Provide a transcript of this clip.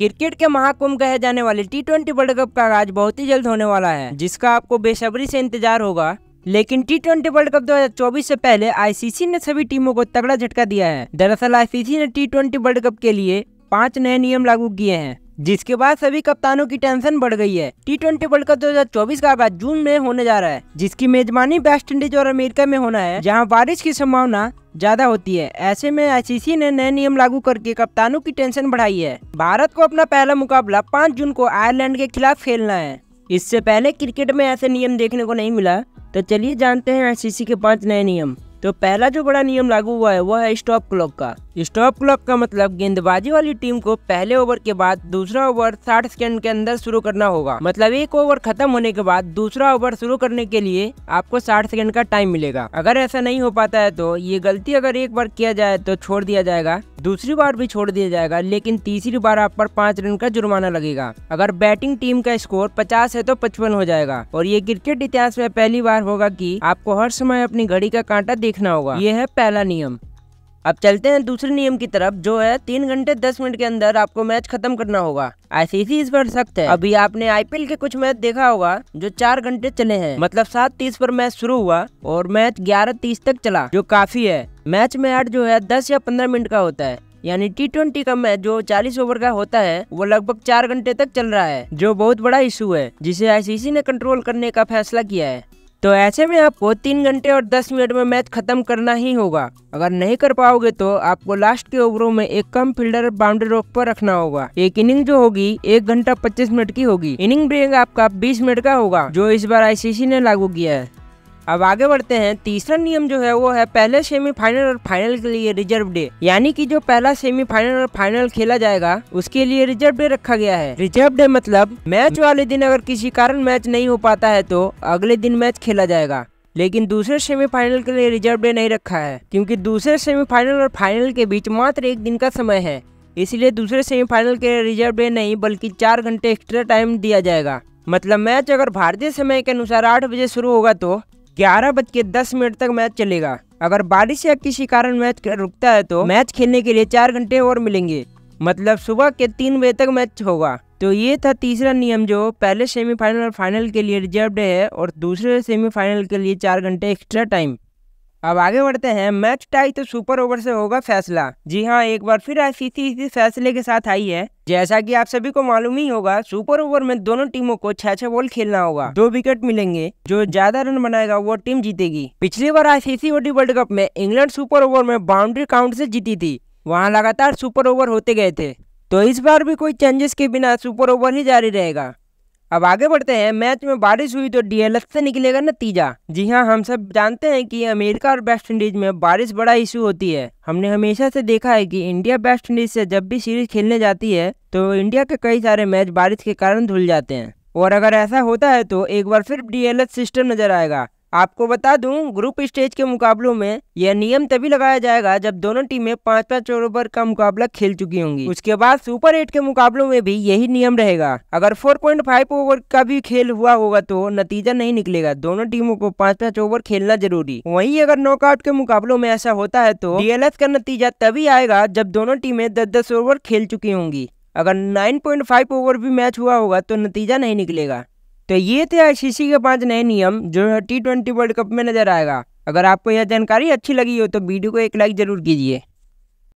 cricket के महाकुंभ कहे जाने वाले टी ट्वेंटी वर्ल्ड कप का आज बहुत ही जल्द होने वाला है जिसका आपको बेसब्री से इंतजार होगा लेकिन टी ट्वेंटी वर्ल्ड कप 2024 से पहले आईसीसी ने सभी टीमों को तगड़ा झटका दिया है दरअसल आईसीसी ने टी ट्वेंटी वर्ल्ड कप के लिए पांच नए नियम लागू किए हैं जिसके बाद सभी कप्तानों की टेंशन बढ़ गई है टी ट्वेंटी वर्ल्ड कप चौबीस का आगाज जून में होने जा रहा है जिसकी मेजबानी वेस्ट इंडीज और अमेरिका में होना है जहां बारिश की संभावना ज्यादा होती है ऐसे में आईसीसी ने नए नियम लागू करके कप्तानों की टेंशन बढ़ाई है भारत को अपना पहला मुकाबला पाँच जून को आयरलैंड के खिलाफ खेलना है इससे पहले क्रिकेट में ऐसे नियम देखने को नहीं मिला तो चलिए जानते हैं आईसीसी के पाँच नए नियम तो पहला जो बड़ा नियम लागू हुआ है वो है स्टॉप क्लॉक का स्टॉप क्लॉक का मतलब गेंदबाजी वाली टीम को पहले ओवर के बाद दूसरा ओवर 60 सेकंड के अंदर शुरू करना होगा मतलब एक ओवर खत्म होने के बाद दूसरा ओवर शुरू करने के लिए आपको 60 सेकंड का टाइम मिलेगा अगर ऐसा नहीं हो पाता है तो ये गलती अगर एक बार किया जाए तो छोड़ दिया जाएगा दूसरी बार भी छोड़ दिया जाएगा लेकिन तीसरी बार आप पर पाँच रन का जुर्माना लगेगा अगर बैटिंग टीम का स्कोर पचास है तो पचपन हो जाएगा और ये क्रिकेट इतिहास में पहली बार होगा की आपको हर समय अपनी घड़ी का कांटा देखना होगा ये है पहला नियम अब चलते हैं दूसरे नियम की तरफ जो है तीन घंटे दस मिनट के अंदर आपको मैच खत्म करना होगा आईसीसी इस पर सख्त है अभी आपने आईपीएल के कुछ मैच देखा होगा जो चार घंटे चले हैं मतलब सात तीस पर मैच शुरू हुआ और मैच ग्यारह तीस तक चला जो काफी है मैच में आठ जो है दस या पंद्रह मिनट का होता है यानी टी ट्वेंटी का मैच जो 40 ओवर का होता है वो लगभग चार घंटे तक चल रहा है जो बहुत बड़ा इशू है जिसे आईसीसी ने कंट्रोल करने का फैसला किया है तो ऐसे में आपको तीन घंटे और दस मिनट में मैच खत्म करना ही होगा अगर नहीं कर पाओगे तो आपको लास्ट के ओवरों में एक कम फील्डर बाउंड्री रोक पर रखना होगा एक इनिंग जो होगी एक घंटा पच्चीस मिनट की होगी इनिंग ब्रेक आपका बीस मिनट का होगा जो इस बार आईसीसी ने लागू किया है अब आगे बढ़ते हैं तीसरा नियम जो है वो है पहले सेमीफाइनल और फाइनल के लिए रिजर्व डे यानी कि जो पहला सेमीफाइनल और फाइनल खेला जाएगा उसके लिए रिजर्व डे रखा गया है रिजर्व डे मतलब मैच वाले दिन अगर किसी कारण मैच नहीं हो पाता है तो अगले दिन मैच खेला जाएगा लेकिन दूसरे सेमीफाइनल के लिए रिजर्व डे नहीं रखा है क्योंकि दूसरे सेमीफाइनल और फाइनल के बीच मात्र एक दिन का समय है इसलिए दूसरे सेमीफाइनल के लिए रिजर्व डे नहीं बल्कि चार घंटे एक्स्ट्रा टाइम दिया जाएगा मतलब मैच अगर भारतीय समय के अनुसार आठ बजे शुरू होगा तो ग्यारह बज के दस मिनट तक मैच चलेगा अगर बारिश या किसी कारण मैच रुकता है तो मैच खेलने के लिए चार घंटे और मिलेंगे मतलब सुबह के तीन बजे तक मैच होगा तो ये था तीसरा नियम जो पहले सेमीफाइनल और फाइनल के लिए रिजर्व है और दूसरे सेमीफाइनल के लिए चार घंटे एक्स्ट्रा टाइम अब आगे बढ़ते हैं मैच टाई तो सुपर ओवर से होगा फैसला जी हाँ एक बार फिर आईसीसी इसी फैसले के साथ आई है जैसा कि आप सभी को मालूम ही होगा सुपर ओवर में दोनों टीमों को छह छह बॉल खेलना होगा दो विकेट मिलेंगे जो ज्यादा रन बनाएगा वो टीम जीतेगी पिछली बार आईसीसी ओडी वर्ल्ड कप में इंग्लैंड सुपर ओवर में बाउंड्री काउंट से जीती थी वहाँ लगातार सुपर ओवर होते गए थे तो इस बार भी कोई चेंजेस के बिना सुपर ओवर ही जारी रहेगा अब आगे बढ़ते हैं मैच में बारिश हुई तो डीएलएफ से निकलेगा नतीजा जी हाँ हम सब जानते हैं कि अमेरिका और वेस्ट इंडीज में बारिश बड़ा इशू होती है हमने हमेशा से देखा है कि इंडिया वेस्ट इंडीज से जब भी सीरीज खेलने जाती है तो इंडिया के कई सारे मैच बारिश के कारण धुल जाते हैं और अगर ऐसा होता है तो एक बार फिर डीएलएस सिस्टम नजर आएगा आपको बता दूं ग्रुप स्टेज के मुकाबलों में यह नियम तभी लगाया जाएगा जब दोनों टीमें पांच पांच ओवर का मुकाबला खेल चुकी होंगी उसके बाद सुपर एट के मुकाबलों में भी यही नियम रहेगा अगर 4.5 ओवर का भी खेल हुआ होगा तो नतीजा नहीं निकलेगा दोनों टीमों को पाँच पांच ओवर खेलना जरूरी वही अगर नॉकआउट के मुकाबलों में ऐसा होता है तो डी का नतीजा तभी आएगा जब दोनों टीमें दस दस ओवर खेल चुकी होंगी अगर नाइन ओवर भी मैच हुआ होगा तो नतीजा नहीं निकलेगा तो ये थे आईसीसी के पांच नए नियम जो टी ट्वेंटी वर्ल्ड कप में नजर आएगा अगर आपको यह जानकारी अच्छी लगी हो तो वीडियो को एक लाइक जरूर कीजिए